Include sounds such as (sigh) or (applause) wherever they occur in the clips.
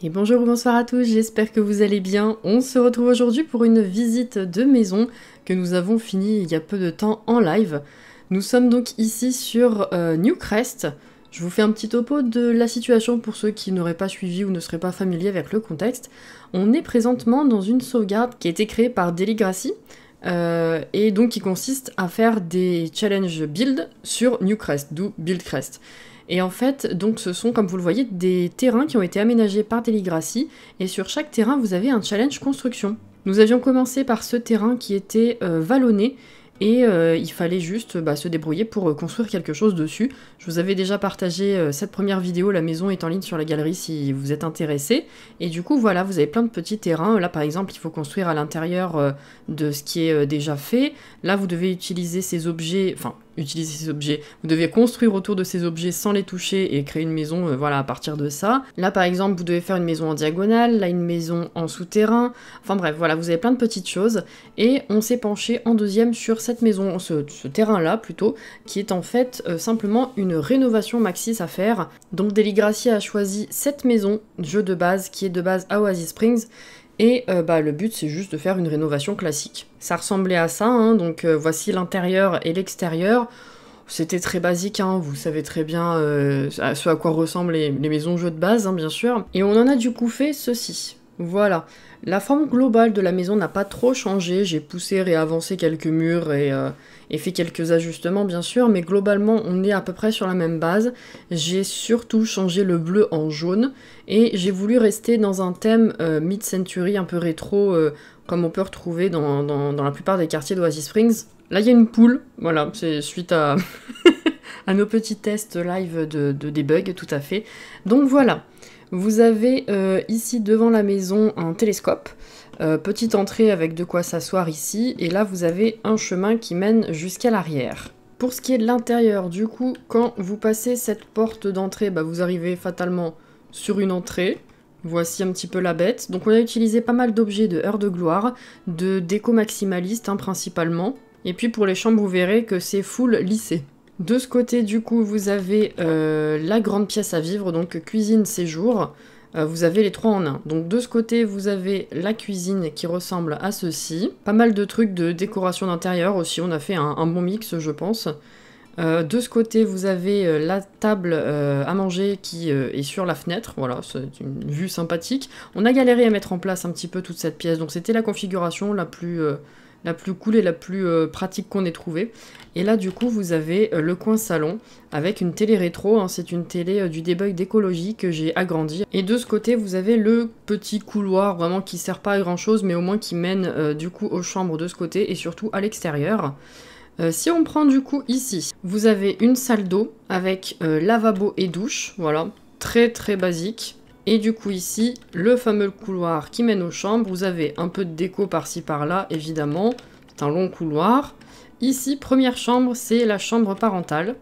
Et bonjour ou bonsoir à tous, j'espère que vous allez bien. On se retrouve aujourd'hui pour une visite de maison que nous avons finie il y a peu de temps en live. Nous sommes donc ici sur euh, Newcrest. Je vous fais un petit topo de la situation pour ceux qui n'auraient pas suivi ou ne seraient pas familiers avec le contexte. On est présentement dans une sauvegarde qui a été créée par Deligracy euh, et donc qui consiste à faire des challenges build sur Newcrest, d'où BuildCrest. Et en fait, donc ce sont, comme vous le voyez, des terrains qui ont été aménagés par Deligrassi, et sur chaque terrain, vous avez un challenge construction. Nous avions commencé par ce terrain qui était euh, vallonné, et euh, il fallait juste bah, se débrouiller pour euh, construire quelque chose dessus. Je vous avais déjà partagé cette première vidéo, la maison est en ligne sur la galerie si vous êtes intéressé. Et du coup voilà, vous avez plein de petits terrains. Là par exemple, il faut construire à l'intérieur de ce qui est déjà fait. Là vous devez utiliser ces objets, enfin utiliser ces objets. Vous devez construire autour de ces objets sans les toucher et créer une maison euh, voilà, à partir de ça. Là, par exemple, vous devez faire une maison en diagonale, là, une maison en souterrain. Enfin bref, voilà, vous avez plein de petites choses. Et on s'est penché en deuxième sur cette maison, ce, terrain-là plutôt, qui est en fait euh, simplement une rénovation Maxis à faire. Donc Deligracia a choisi cette maison, jeu de base, qui est de base à Oasis Springs. Et euh, bah, le but, c'est juste de faire une rénovation classique. Ça ressemblait à ça, hein. donc euh, voici l'intérieur et l'extérieur. C'était très basique, hein. vous savez très bien euh, ce à quoi ressemblent les, maisons maisons jeux de base, hein, bien sûr. Et on en a du coup fait ceci. Voilà. La forme globale de la maison n'a pas trop changé. J'ai poussé et avancé quelques murs euh, et, fait quelques ajustements, bien sûr, mais globalement, on est à peu près sur la même base. J'ai surtout changé le bleu en jaune et j'ai voulu rester dans un thème euh, mid-century, un peu rétro, euh, comme on peut retrouver dans, la plupart des quartiers d'Oasis Springs. Là, il y a une poule. Voilà, c'est suite à, (laughs) nos petits tests live de, de tout à fait. Donc voilà. Vous avez euh, ici devant la maison un télescope, euh, petite entrée avec de quoi s'asseoir ici, et là vous avez un chemin qui mène jusqu'à l'arrière. Pour ce qui est de l'intérieur, du coup, quand vous passez cette porte d'entrée, bah, vous arrivez fatalement sur une entrée. Voici un petit peu la bête. Donc on a utilisé pas mal d'objets de Heure de Gloire, de déco maximaliste hein, principalement. Et puis pour les chambres, vous verrez que c'est full lycée. De ce côté, du coup, vous avez euh, la grande pièce à vivre, donc cuisine, séjour. Euh, vous avez les trois en un. Donc de ce côté, vous avez la cuisine qui ressemble à ceci. Pas mal de trucs de décoration d'intérieur aussi, on a fait un, bon mix, je pense. Euh, de ce côté, vous avez la table à manger qui est sur la fenêtre. Voilà, c'est une vue sympathique. On a galéré à mettre en place un petit peu toute cette pièce, donc c'était la configuration la plus la plus cool et la plus euh, pratique qu'on ait trouvée. Et là, du coup, vous avez euh, le coin salon avec une télé rétro. Hein. c'est une télé euh, du débug d'écologie que j'ai agrandie. Et de ce côté, vous avez le petit couloir vraiment qui sert pas à grand chose, mais au moins qui mène du coup aux chambres de ce côté et surtout à l'extérieur. si on prend du coup ici, vous avez une salle d'eau avec lavabo et douche, voilà, très très basique. Et du coup ici, le fameux couloir qui mène aux chambres. Vous avez un peu de déco par-ci par-là, évidemment. C'est un long couloir. Ici, première chambre, c'est la chambre parentale.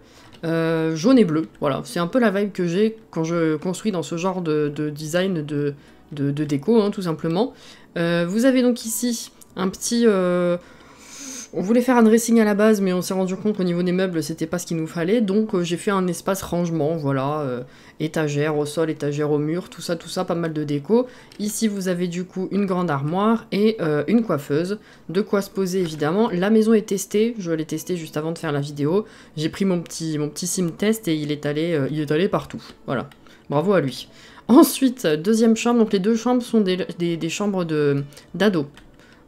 Euh, jaune et bleu, voilà. C'est un peu la vibe que j'ai quand je construis dans ce genre de, design de, déco, hein, tout simplement. Euh, vous avez donc ici un petit... Euh, on voulait faire un dressing à la base, mais on s'est rendu compte qu'au niveau des meubles, c'était pas ce qu'il nous fallait, donc euh, j'ai fait un espace rangement, voilà, euh, étagère au sol, étagère au mur, tout ça, tout ça, pas mal de déco. Ici, vous avez du coup une grande armoire et euh, une coiffeuse, de quoi se poser évidemment. La maison est testée, je l'ai testée juste avant de faire la vidéo. J'ai pris mon petit, mon petit sim test et il est allé, il est partout, voilà. Bravo à lui. Ensuite, deuxième chambre, donc les deux chambres sont des, chambres d'ado.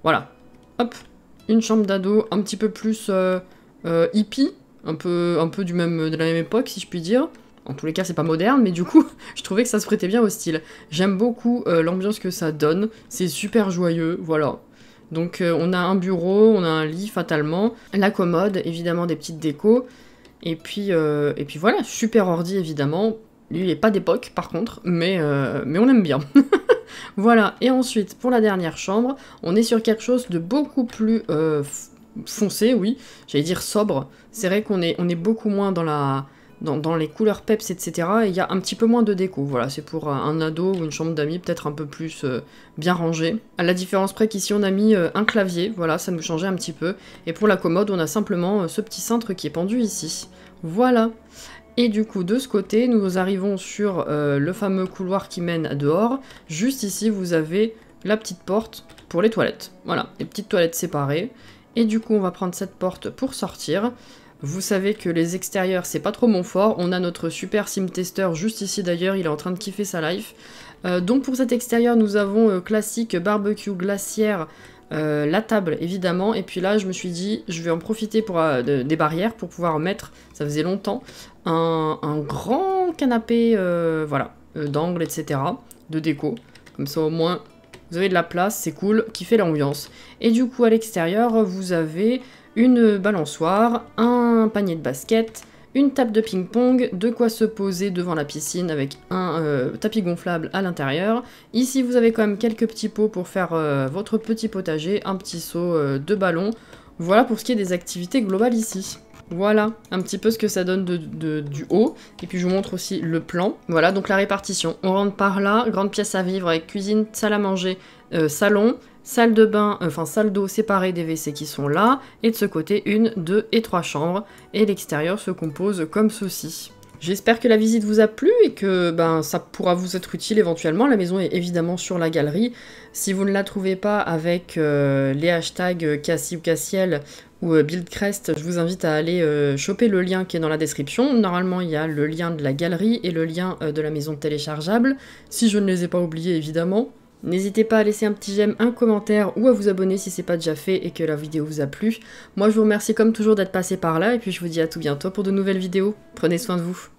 voilà, hop, une chambre d'ado un petit peu plus euh, euh, hippie, un peu, un peu du même, de la même époque si je puis dire. En tous les cas, c'est pas moderne, mais du coup, (laughs) je trouvais que ça se prêtait bien au style. J'aime beaucoup euh, l'ambiance que ça donne, c'est super joyeux, voilà. Donc on a un bureau, on a un lit fatalement, la commode, évidemment des petites décos, et puis, et puis voilà, super ordi évidemment. Lui il est pas d'époque par contre, mais, mais on aime bien. (laughs) Voilà, et ensuite, pour la dernière chambre, on est sur quelque chose de beaucoup plus euh, foncé, oui, j'allais dire sobre. C'est vrai qu'on est, on est beaucoup moins dans la... Dans, les couleurs peps, etc. Et il y a un petit peu moins de déco. Voilà, c'est pour euh, un ado ou une chambre d'amis peut-être un peu plus euh, bien rangée. À la différence près qu'ici on a mis un clavier, voilà, ça nous changeait un petit peu. Et pour la commode, on a simplement ce petit cintre qui est pendu ici. Voilà. Et du coup, de ce côté, nous arrivons sur euh, le fameux couloir qui mène à dehors. Juste ici, vous avez la petite porte pour les toilettes. Voilà, les petites toilettes séparées. Et du coup, on va prendre cette porte pour sortir. Vous savez que les extérieurs, c'est pas trop mon fort. On a notre super sim tester juste ici d'ailleurs, il est en train de kiffer sa life. Euh, donc pour cet extérieur, nous avons euh, classique barbecue glaciaire euh, la table évidemment, et puis là je me suis dit je vais en profiter pour euh, des barrières pour pouvoir mettre, ça faisait longtemps, un, grand canapé euh, voilà, d'angle, etc. de déco. Comme ça au moins vous avez de la place, c'est cool, qui fait l'ambiance. Et du coup à l'extérieur vous avez une balançoire, un panier de basket, une table de ping-pong, de quoi se poser devant la piscine avec un euh, tapis gonflable à l'intérieur. Ici, vous avez quand même quelques petits pots pour faire euh, votre petit potager, un petit saut euh, de ballon. Voilà pour ce qui est des activités globales ici. Voilà un petit peu ce que ça donne de, du haut. Et puis je vous montre aussi le plan. Voilà donc la répartition. On rentre par là, grande pièce à vivre avec cuisine, salle à manger, euh, salon, salle de bain, euh, enfin salle d'eau séparée des WC qui sont là. Et de ce côté, une, deux et trois chambres. Et l'extérieur se compose comme ceci. J'espère que la visite vous a plu et que ben, ça pourra vous être utile éventuellement. La maison est évidemment sur la galerie. Si vous ne la trouvez pas avec euh, les hashtags Cassie ou Cassiel, ou euh, Buildcrest, je vous invite à aller euh, choper le lien qui est dans la description. Normalement, il y a le lien de la galerie et le lien euh, de la maison téléchargeable, si je ne les ai pas oubliés évidemment. N'hésitez pas à laisser un petit j'aime, un commentaire ou à vous abonner si c'est pas déjà fait et que la vidéo vous a plu. Moi je vous remercie comme toujours d'être passé par là et puis je vous dis à tout bientôt pour de nouvelles vidéos. Prenez soin de vous.